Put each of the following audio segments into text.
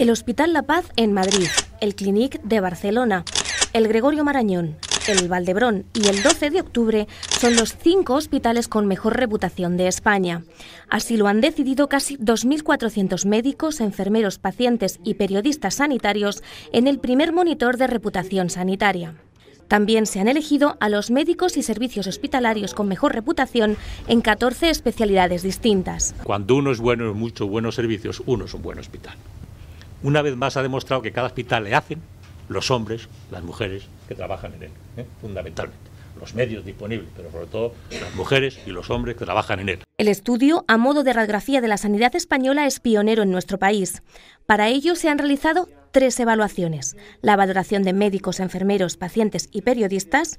el Hospital La Paz en Madrid, el Clinic de Barcelona, el Gregorio Marañón, el Valdebrón y el 12 de octubre son los cinco hospitales con mejor reputación de España. Así lo han decidido casi 2.400 médicos, enfermeros, pacientes y periodistas sanitarios en el primer monitor de reputación sanitaria. También se han elegido a los médicos y servicios hospitalarios con mejor reputación en 14 especialidades distintas. Cuando uno es bueno en muchos buenos servicios, uno es un buen hospital una vez más ha demostrado que cada hospital le hacen los hombres, las mujeres que trabajan en él, ¿eh? fundamentalmente los medios disponibles, pero sobre todo las mujeres y los hombres que trabajan en él. El estudio a modo de radiografía de la sanidad española es pionero en nuestro país. Para ello se han realizado tres evaluaciones, la valoración de médicos, enfermeros, pacientes y periodistas,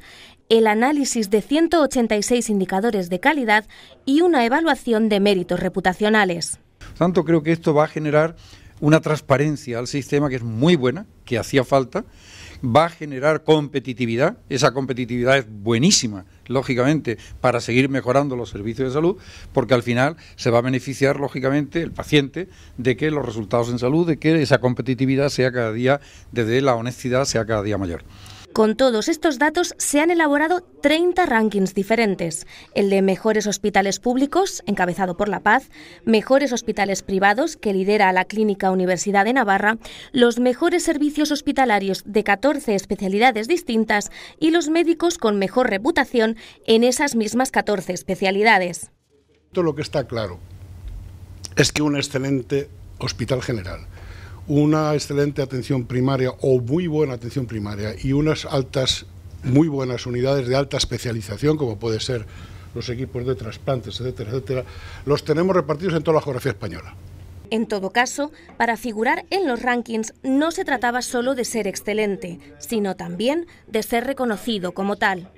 el análisis de 186 indicadores de calidad y una evaluación de méritos reputacionales. tanto, creo que esto va a generar una transparencia al sistema que es muy buena, que hacía falta, va a generar competitividad, esa competitividad es buenísima, lógicamente, para seguir mejorando los servicios de salud, porque al final se va a beneficiar, lógicamente, el paciente de que los resultados en salud, de que esa competitividad sea cada día, desde la honestidad, sea cada día mayor. Con todos estos datos se han elaborado 30 rankings diferentes. El de mejores hospitales públicos, encabezado por La Paz, mejores hospitales privados, que lidera la Clínica Universidad de Navarra, los mejores servicios hospitalarios de 14 especialidades distintas y los médicos con mejor reputación en esas mismas 14 especialidades. Todo lo que está claro es que un excelente hospital general una excelente atención primaria o muy buena atención primaria y unas altas, muy buenas unidades de alta especialización, como puede ser los equipos de trasplantes, etcétera, etcétera, los tenemos repartidos en toda la geografía española. En todo caso, para figurar en los rankings no se trataba solo de ser excelente, sino también de ser reconocido como tal.